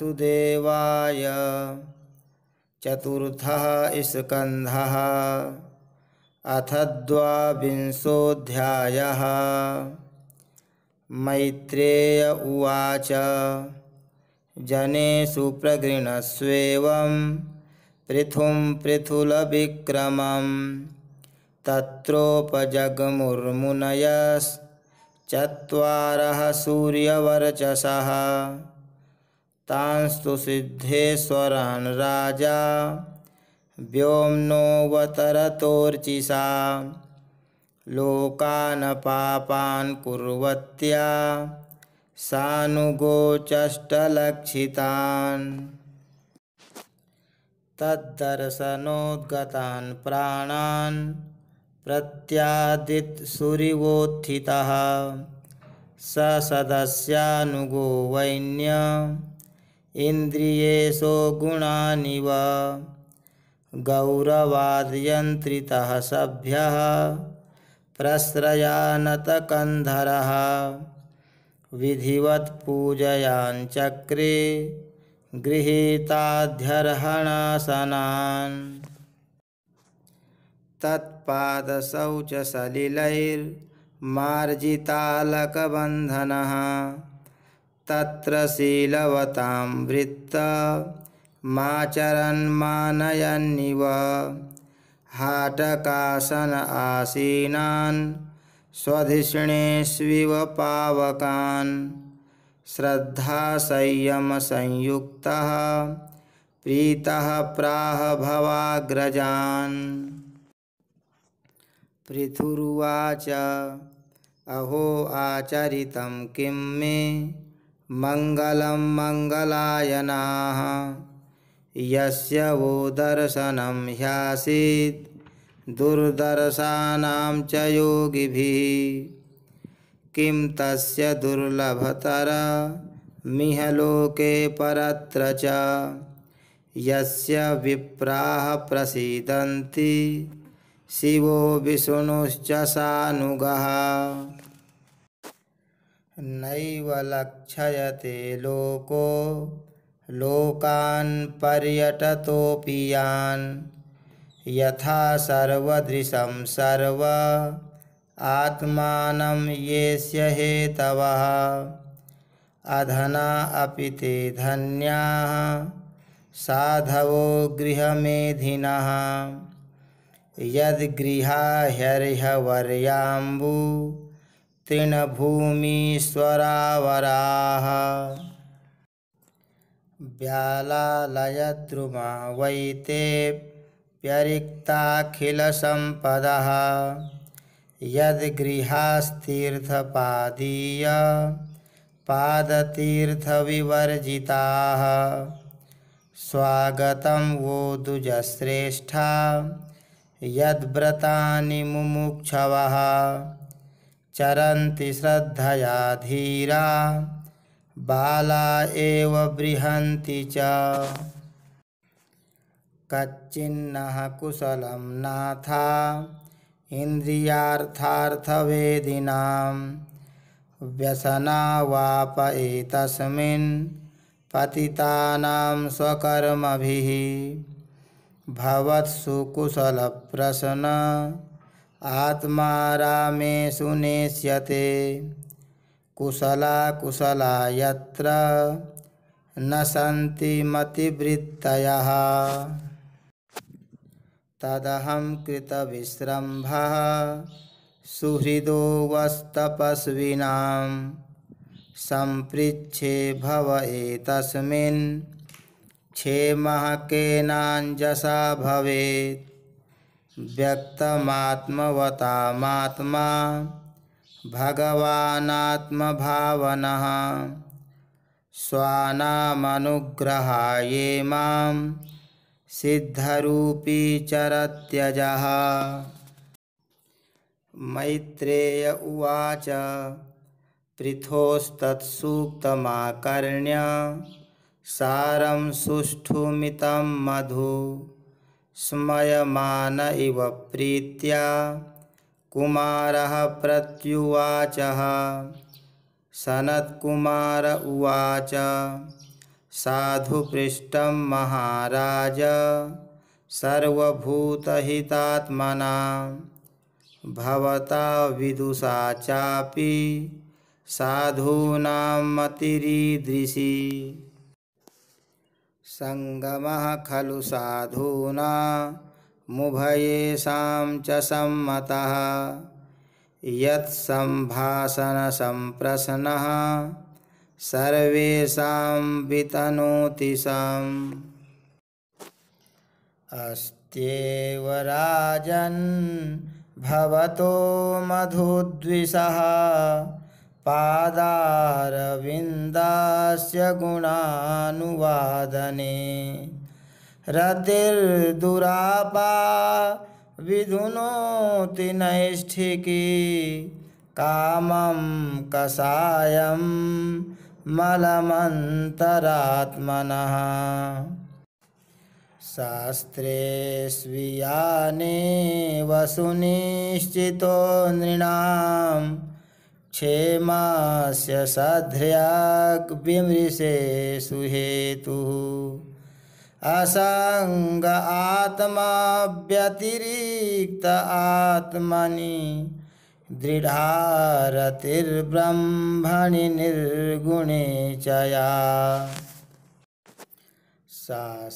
वासुदेवाय चतुर्थ स्कंध अथ द्वांशोध्याय मैत्रेय उवाच जनेषु प्रगृणस्वेवं पृथुल विक्रम तत्रोपजगमुर्मुनयश्चत्वारः सूर्यवर्चस तांस्तु सिद्धेश्वरान् राजा व्योम नोवतरतोर्चिषा लोकान पापान कुर्वत्या सानुगोचष्टलक्षितान् तद्दर्शनोद्गतान् प्राणान् प्रत्यादित्सुरिवोत्थितः स सदस्यानुगो वैन्या इन्द्रियेशो गुणानि वा गौरवाद्यन्त्रितः विधिवत प्रस्रयानतकन्धरः विधिवत्पूजयाञ्चक्रे तत्दशौच तत्पादशौचसलिलैर्मार्जितालकबन्धनः तत्र शीलवतां वृत्त माचरन्मानयन्निव हाटकासन आसीनान् स्वधिष्णेष्विव पावकान् श्रद्धासंयमसंयुक्तः प्रीतः प्राह भवाग्रजान् पृथुर्वाच अहो आचरित किं मे मंगल मंगलायना यो वो दर्शनं दुर्दर्शा दुर्दर्शानां कि किं दुर्लभतर मिह लोके परत्र च यस्य विप्राः शिवो विष्णुश्च नैव लक्षयते लोको लोकान् पर्यटतोऽपि यान् यथा सर्वदृशं सर्व आत्मानं येस्य हेतवः अधना अपि ते धन्याः साधवो गृहमेधिनः यद्गृहाह्यर्हवर्याम्बु तृणभूमीश्वरावराः व्यालालयद्रुमा वैते ते व्यरिक्ताखिलसम्पदः पादतीर्थ पादतीर्थविवर्जिताः वो दुजश्रेष्ठा यद्रता मुक्षव चरन्ति श्रद्धया धीरा बाला एव बृहन्ति च कच्चिन्नः कुशलं नाथा इन्द्रियार्थार्थवेदिनां व्यसनावाप एतस्मिन् पतितानां स्वकर्मभिः भवत्सु प्रसन्न आत्मा रामे सुनेश्यते कुशला कुशला यत्र न सन्ति मतिवृत्तयः तदहं कृतविश्रम्भः सुहृदो वस्तपस्विनां सम्पृच्छे भव एतस्मिन् क्षेमः केनाञ्जसा भवेत् व्यक्तमात्मवतामात्मा भगवानात्मभावन स्वानामनुग्रहाये मां सिद्धरूपी चरत्यज मैत्रेय उवाच पृथोस्तत्सूक्तमाकर्ण्य सारं सुष्ठुमितं मधु स्मयमान इव प्रीत्या कुमार प्रत्युवाच सनत्कुमार उवाच पृष्ठ महाराज सर्वूतहितात्मता विदुषा चापी साधूनां सङ्गमः खलु मुभये मुभयेषां च सम्मतः यत्सम्भाषणसम्प्रशनः सर्वेषां वितनोतिषाम् अस्त्येव राजन् भवतो मधुद्विषः पादारविन्दास्य गुणानुवादने रतिर्दुरापा विधुनोति नैष्ठिकी कामं कषायं मलमन्तरात्मनः शास्त्रे स्वीयाने वसुनिश्चितो नृणाम् क्षेमास्य सदृक्विमृशेषु सुहेतुः असङ्ग आत्मा व्यतिरिक्त आत्मनि दृढारतिर्ब्रह्मणि निर्गुणे चया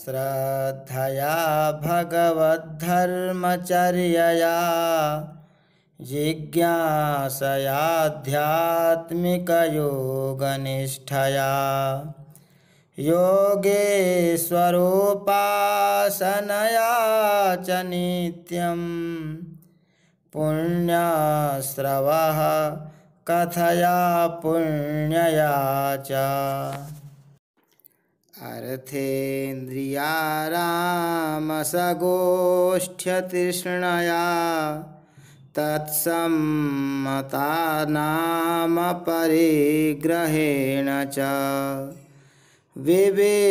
श्रद्धया भगवद्धर्मचर्यया जिज्ञासयाध्यात्मिकयोगनिष्ठया योगेश्वरोपासनया च नित्यं पुण्यस्रवः कथया पुण्यया च अर्थेन्द्रिया तत्सम्मतानामपरिग्रहेण च विवेक्तरुच्या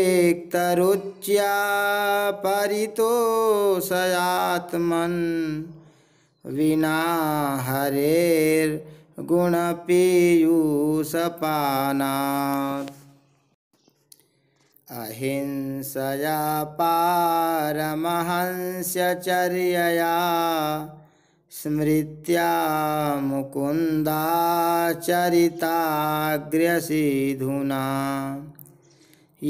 परितोषयात्मन् विना हरेर्गुण हरेर्गुणपीयूषपानात् अहिंसया पारमहंस्यचर्यया स्मृत्या मुकुन्दाचरिताग्र्यसीधुना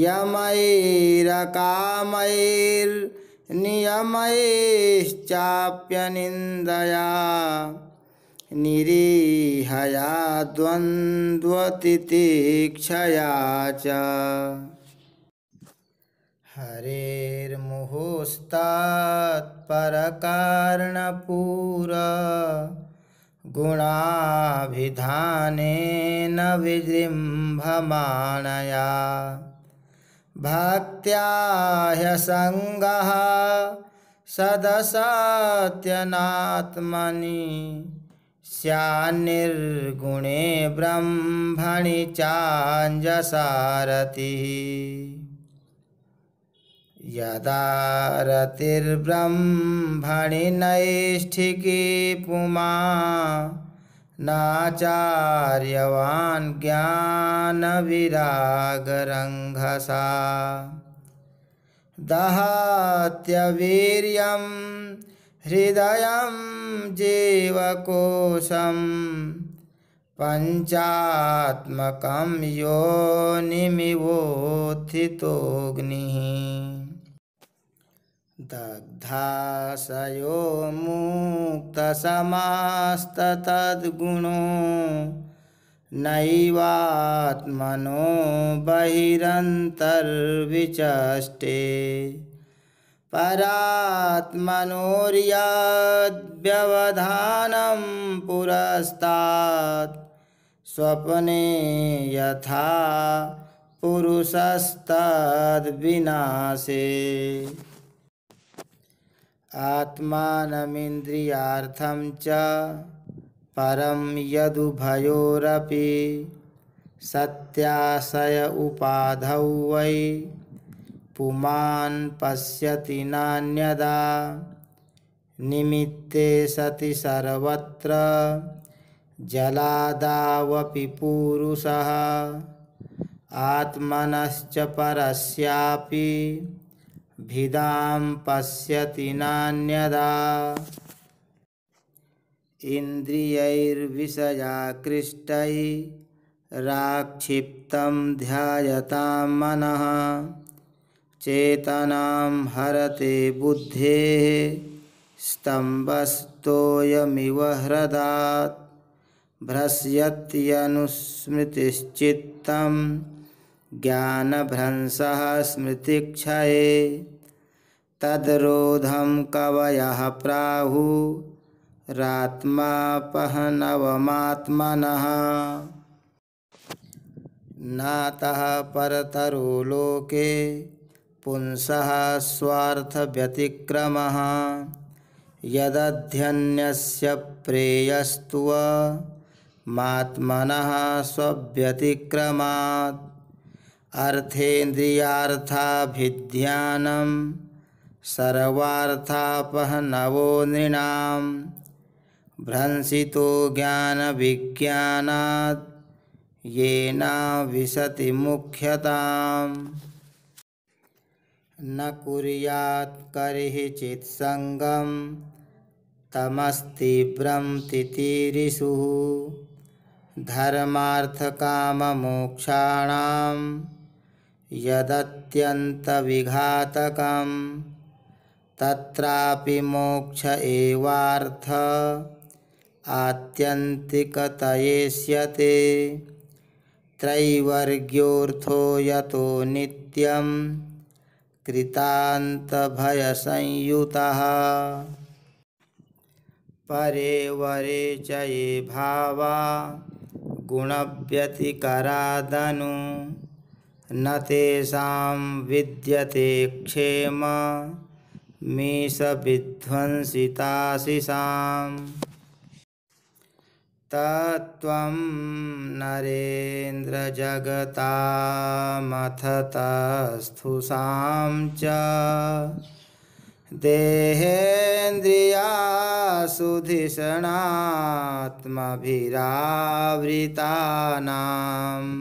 यमैरकामैर्नियमैश्चाप्यनिन्दया निरीहया द्वन्द्वतितीक्षया च हरेर्मुहुस्तात्परकर्णपूर गुणाभिधानेन विजृम्भमानया भक्त्या ह्यसङ्गः सदशात्यनात्मनि स्यान्निर्गुणे ब्रह्मणि चाञ्जसारथिः यदारतिर्ब्रह्मणि रतिर्ब्रह्मणि नैष्ठिकी पुमा नाचार्यवान् ज्ञानविरागरङ्घसा दहात्यवीर्यं हृदयं जीवकोशं पञ्चात्मकं योनिमिवोत्थितोऽग्निः दग्धाशयो मुक्तसमास्ततद्गुणो नैवात्मनो बहिरन्तर्विचष्टे परात्मनोर्याद्व्यवधानं पुरस्तात् स्वप्ने यथा पुरुषस्तद्विनाशे आत्मानमिन्द्रियार्थं च परं यदुभयोरपि सत्याशय उपाध वै पुमा पश्यति नान्यदा निमित्ते सति सर्वत्र जलादावपि पूरुषः आत्मनश्च परस्यापि भिदां पश्यति नान्यदा इन्द्रियैर्विषयाकृष्टै राक्षिप्तं ध्यायतां मनः चेतनां हरते बुद्धेः स्तम्भस्तोयमिव ह्रदात् ज्ञानभ्रंश स्मृति स्मृतिक्षये तदरोधम कवय प्राहु रात्मापहनवमात्मनः नातः परतरो लोके पुंसः स्वार्थव्यतिक्रमः यदध्यन्यस्य प्रेयस्तु मात्मनः स्वव्यतिक्रमात् अर्थेन्द्रियार्थाभिध्यानम् सर्वार्थापहनवो नृणां भ्रंसितो ज्ञानविज्ञानात् येनाविशति मुख्यताम् न कुर्यात् कर्हिचित् सङ्गं तमस्तीव्रं तितिरिषु धर्मार्थकाममोक्षाणां यदत्यन्तविघातकम् तत्रापि मोक्ष एवार्थ आत्यन्तिकतयेष्यते त्रैवर्ग्योऽर्थो यतो नित्यं कृतान्तभयसंयुतः परे वरे च ये भावा गुणव्यतिकरादनु न तेषां विद्यते क्षेम मीशविध्वंसिताशिषां तत्त्वं नरेन्द्रजगतामथतस्थुषां च देहेन्द्रियासुधिषणात्मभिरावृतानाम्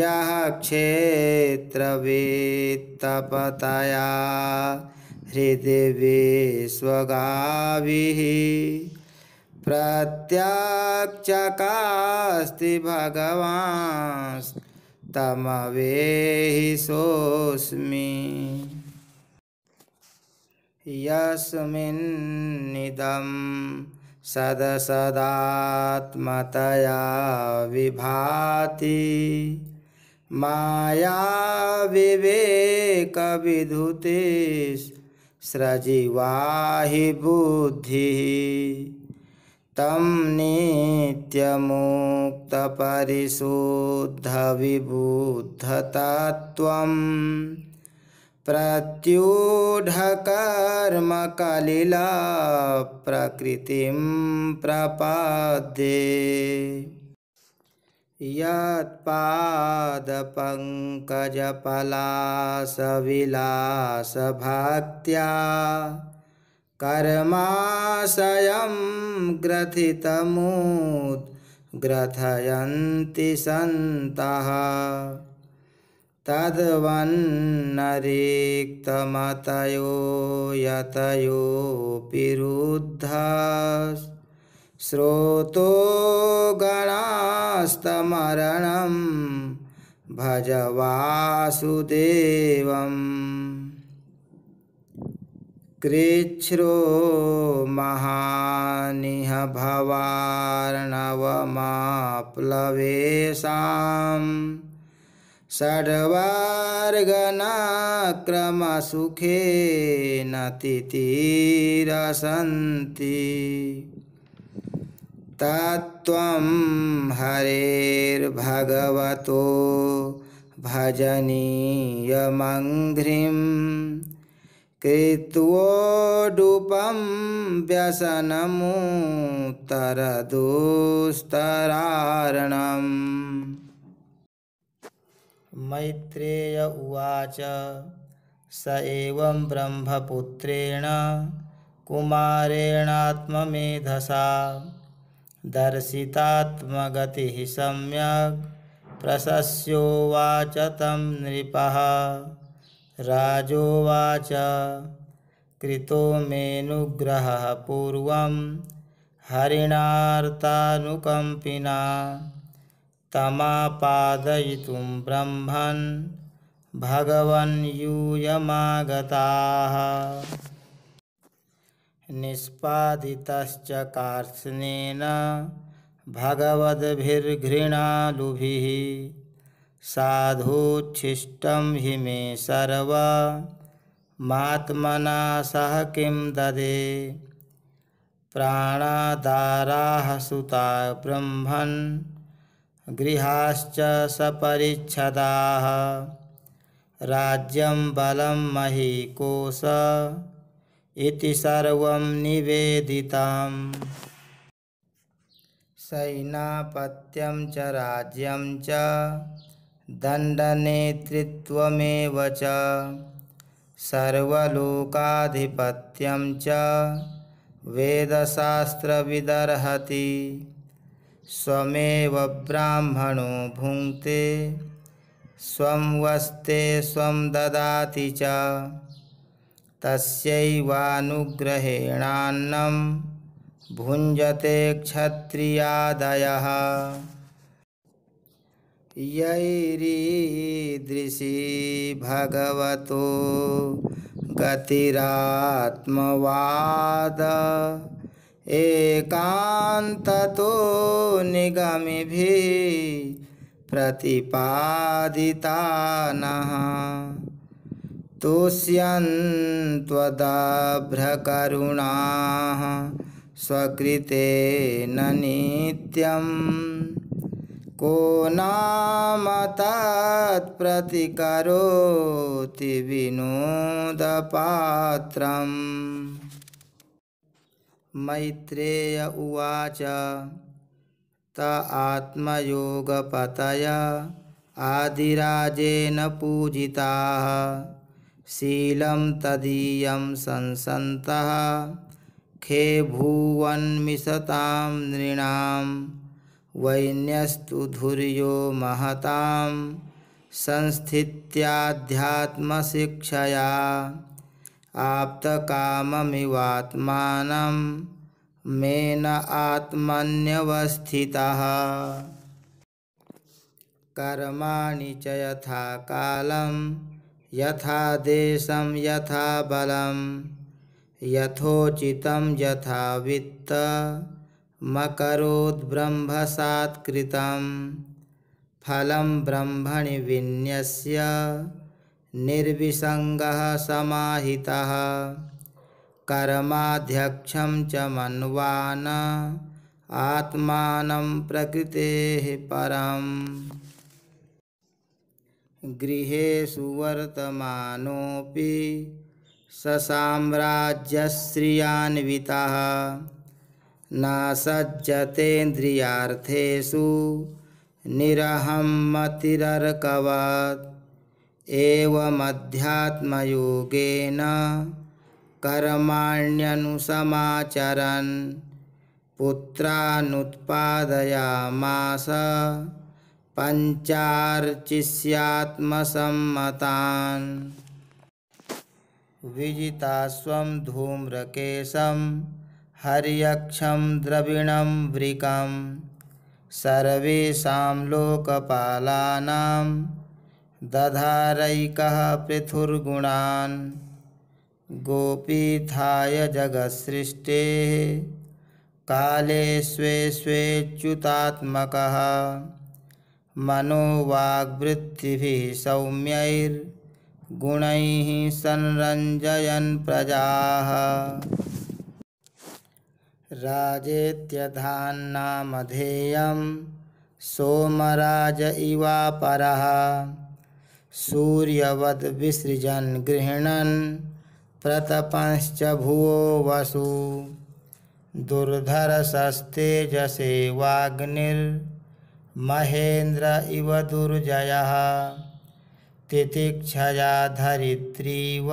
यः क्षेत्रवेत्तपतया हृदिवे स्वगाभिः प्रत्याचकास्ति भगवांस् तमवेहि सोऽस्मि यस्मिन्निदं सदसदात्मतया विभाति माया विवेक विधुतेश स्रजिवाहि बुद्धिः तं नित्यमुक्तपरिशुद्धविबुद्धतत्वं प्रत्यूढकर्मकलिलाप्रकृतिं प्रपद्ये यत्पादपङ्कजपलासविलासभात्या कर्माशयं ग्रथितमुद् ग्रथयन्ति सन्तः तद्वन्नरिक्तमतयो यतयोऽपि रुद्धास् श्रोतो गणास्तमरणं भज वासुदेवम् कृच्छ्रो महानिह भवार्णवमाप्लवेशां षड्वार्गनाक्रमसुखे न तितिरसन्ति तत्त्वं हरेर्भगवतो भजनीयमङ्घ्रिं कृत्वोडुपं व्यसनमुत्तरदुस्तरार्णम् मैत्रेय उवाच स एवं ब्रह्मपुत्रेण कुमारेणात्ममेधसा दर्शितात्मगति सम्य प्रशस्ोवाच तम नृप राजोवाच कृत मेनुग्रह पूर्व हरिणाताकंपिना तमापादयितुं ब्रह्मन् भगवन् यूयमागताः निष्पादित कार्सन भगवद्भिर्घृणालुभिः साधुच्छिष्ट हि मे सर्वमात्मना सह कि ददे प्राणादाराः सुता ब्रह्मन् गृहाश्च सपरिच्छदाः राज्यं बलं महीकोश इति सर्वं निवेदिताम् सैनापत्यं च राज्यं च दण्डनेतृत्वमेव च सर्वलोकाधिपत्यं च वेदशास्त्रविदर्हति स्वमेव ब्राह्मणो भुङ्क्ते स्वं वस्ते स्वं ददाति च तस्यैवानुग्रहेणान्नं भुंजते क्षत्रियादयः यैरीदृशी भगवतो गतिरात्मवाद एकान्ततो निगमिभिः प्रतिपादिता नः तुष्यन्त्वदाभ्रकरुणाः स्वकृते न नित्यं को नाम तत्प्रतिकरोति विनोदपात्रम् मैत्रेय उवाच त आत्मयोगपतय आदिराजेन पूजिताः शील तदीय संसन्तः खे भुवन्मिषतां नृणां वैन्यस्तु धुर्यो महतां संस्थित्याध्यात्मशिक्षया आप्तकाममिवात्मानं मेन आत्मन्यवस्थितः कर्माणि च यथा कालम् यथा यथा बलम यथोचित यथा वित्त मकोद ब्रह्मसात्कृत फलम ब्रह्मणि विन्यस्य निर्विसंग समाहिता कर्माध्यक्ष च मन्वान आत्मा प्रकृते परम गृहे सुवर्तमानोऽपि ससाम्राज्यश्रियान्वितः न सज्जतेन्द्रियार्थेषु निरहम्मतिरर्कवात् एवमध्यात्मयोगेन कर्माण्यनुसमाचरन् पुत्रानुत्पादयामास पंचाचिष्यात्मसमता विजिताव धूम्रकेशं हरियक्ष द्रविण वृक सर्वेषां दधारैक पृथुर्गुणा पृथुर्गुणान् गोपीथाय काले स्वे स्वेच्युतात्मकः मनोवागृत्ति सौम्युण संरंजयन प्रजा राजेत्यधान्नामधेयं सोमराज सूर्यवद विसृजन गृहणन प्रतपंश्च भुवो वसु सस्तेजसे वाग्निर् महेन्द्र इव दुर्जय तितिक्षया धरित्रीव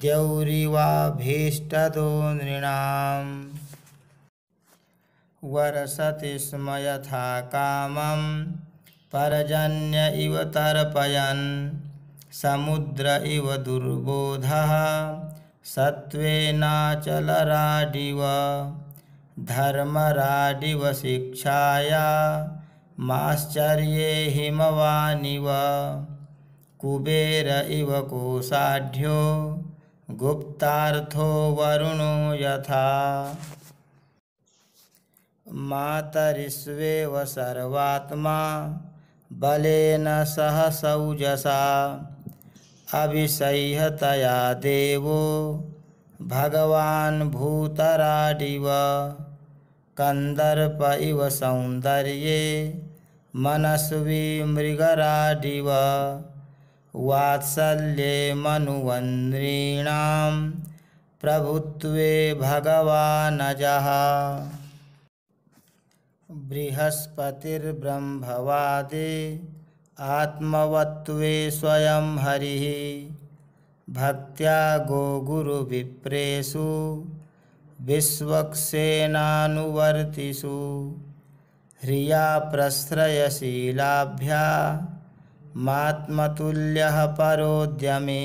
द्यौरिवाभीष्टदो नृणां वर्षति स्म यथा कामं परजन्य इव तर्पयन् समुद्र इव दुर्बोधः सत्त्वेनाचलराडिव धर्मराडिव शिक्षाया माश्चर्ये हिमवानिव कुबेर इव कोषाढ्यो गुप्तार्थो वरुणो यथा मातरिस्वेव सर्वात्मा बलेन सह सौजसा अभिसह्यतया देवो भगवान् भूतराडिव कन्दर्प इव सौंदर्य मनस्वी मृगराडिव वात्सल्ये मनुवन्द्रीणां प्रभुत्वे भगवानजः बृहस्पतिर्ब्रह्मवादे आत्मवत्वे स्वयं हरिः भक्त्या गोगुरुविप्रेषु विश्वक्सेनानुवर्तिषु ह्रिया प्रश्रयशीलाभ्या मात्मतुल्यः परोद्यमे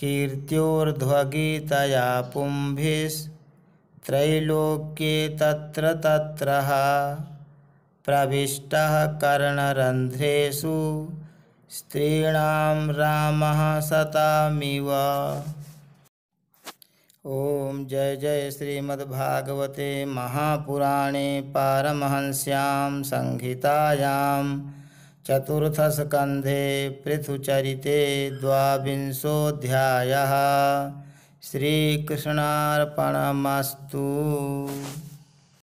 कीर्त्योर्ध्वगीतया पुंभिस्त्रैलोक्ये तत्र तत्र प्रविष्टः कर्णरन्ध्रेषु स्त्रीणां सतामिव ॐ जय जय श्रीमद्भागवते महापुराणे पारमहंस्यां संहितायां चतुर्थस्कन्धे पृथुचरिते द्वांशोध्याय श्रीकृष्णार्पणमस्तु